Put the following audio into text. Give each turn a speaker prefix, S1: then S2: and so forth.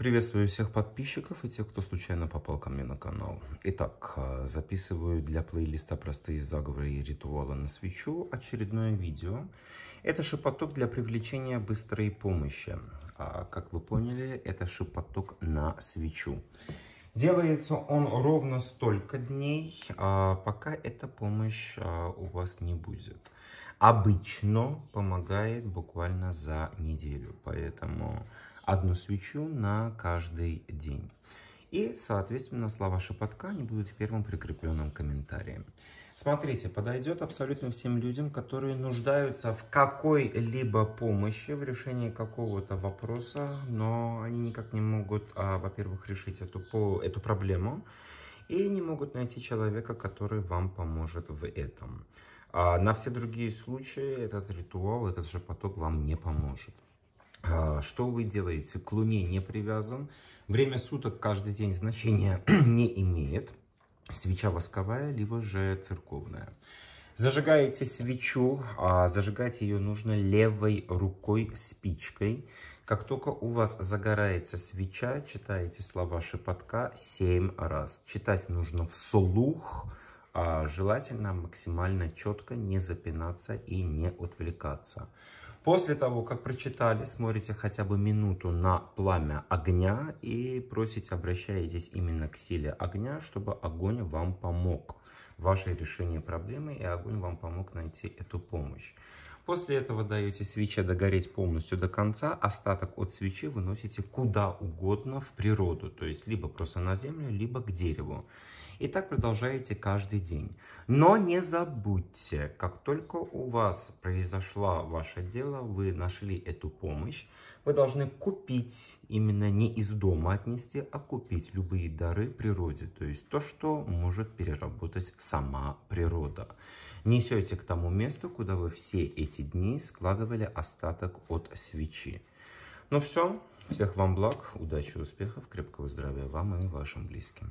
S1: Приветствую всех подписчиков и тех, кто случайно попал ко мне на канал. Итак, а, записываю для плейлиста «Простые заговоры и ритуалы на свечу» очередное видео. Это шепоток для привлечения быстрой помощи. А, как вы поняли, это шепоток на свечу. Делается он ровно столько дней, а, пока эта помощь а, у вас не будет. Обычно помогает буквально за неделю, поэтому одну свечу на каждый день. И, соответственно, слова шепотка не будут в первом прикрепленном комментарии. Смотрите, подойдет абсолютно всем людям, которые нуждаются в какой-либо помощи в решении какого-то вопроса, но они никак не могут, а, во-первых, решить эту, по, эту проблему, и не могут найти человека, который вам поможет в этом. А на все другие случаи этот ритуал, этот же поток вам не поможет. А, что вы делаете? К Луне не привязан. Время суток каждый день значения не имеет. Свеча восковая, либо же церковная. Зажигаете свечу, а зажигать ее нужно левой рукой спичкой. Как только у вас загорается свеча, читаете слова шепотка 7 раз. Читать нужно вслух, а, желательно максимально четко не запинаться и не отвлекаться. После того, как прочитали, смотрите хотя бы минуту на пламя огня и просите, обращаетесь именно к силе огня, чтобы огонь вам помог. в вашей решении проблемы и огонь вам помог найти эту помощь. После этого даете свече догореть полностью до конца, остаток от свечи выносите куда угодно в природу, то есть либо просто на землю, либо к дереву. И так продолжаете каждый день. Но не забудьте, как только у вас произошло ваше дело, вы нашли эту помощь, вы должны купить, именно не из дома отнести, а купить любые дары природе, то есть то, что может переработать сама природа. Несете к тому месту, куда вы все эти эти дни складывали остаток от свечи. Ну все, всех вам благ, удачи, успехов, крепкого здравия вам и вашим близким.